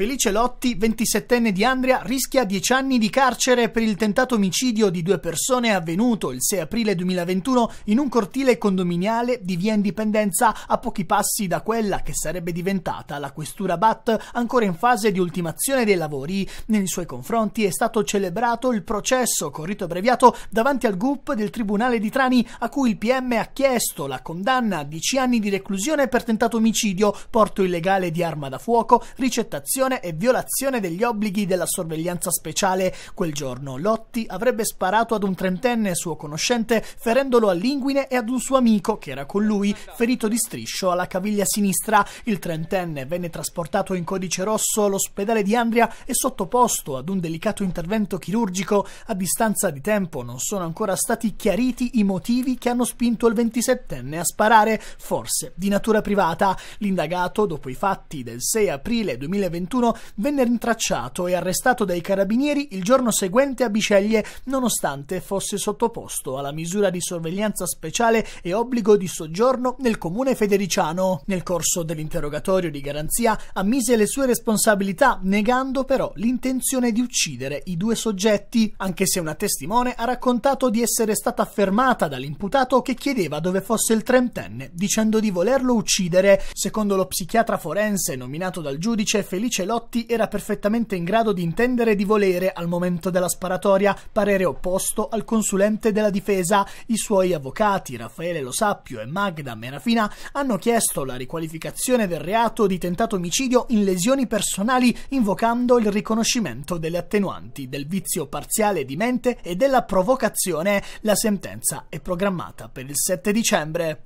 Felice Lotti, 27enne di Andria, rischia 10 anni di carcere per il tentato omicidio di due persone avvenuto il 6 aprile 2021 in un cortile condominiale di via Indipendenza a pochi passi da quella che sarebbe diventata la questura BAT ancora in fase di ultimazione dei lavori. Nei suoi confronti è stato celebrato il processo con rito abbreviato davanti al GUP del Tribunale di Trani a cui il PM ha chiesto la condanna a 10 anni di reclusione per tentato omicidio, porto illegale di arma da fuoco, ricettazione corruzione e violazione degli obblighi della sorveglianza speciale. Quel giorno Lotti avrebbe sparato ad un trentenne suo conoscente, ferendolo a linguine e ad un suo amico che era con lui, ferito di striscio alla caviglia sinistra. Il trentenne venne trasportato in codice rosso all'ospedale di Andria e sottoposto ad un delicato intervento chirurgico. A distanza di tempo non sono ancora stati chiariti i motivi che hanno spinto il 27enne a sparare, forse di natura privata. L'indagato, dopo i fatti del 6 aprile 2021, 2021 venne rintracciato e arrestato dai carabinieri il giorno seguente a Biceglie, nonostante fosse sottoposto alla misura di sorveglianza speciale e obbligo di soggiorno nel comune federiciano. Nel corso dell'interrogatorio di garanzia ammise le sue responsabilità, negando però l'intenzione di uccidere i due soggetti, anche se una testimone ha raccontato di essere stata fermata dall'imputato che chiedeva dove fosse il trentenne, dicendo di volerlo uccidere. Secondo lo psichiatra forense nominato dal giudice Felice Ancelotti era perfettamente in grado di intendere e di volere, al momento della sparatoria, parere opposto al consulente della difesa. I suoi avvocati, Raffaele Lo Sappio e Magda Merafina, hanno chiesto la riqualificazione del reato di tentato omicidio in lesioni personali, invocando il riconoscimento delle attenuanti, del vizio parziale di mente e della provocazione. La sentenza è programmata per il 7 dicembre.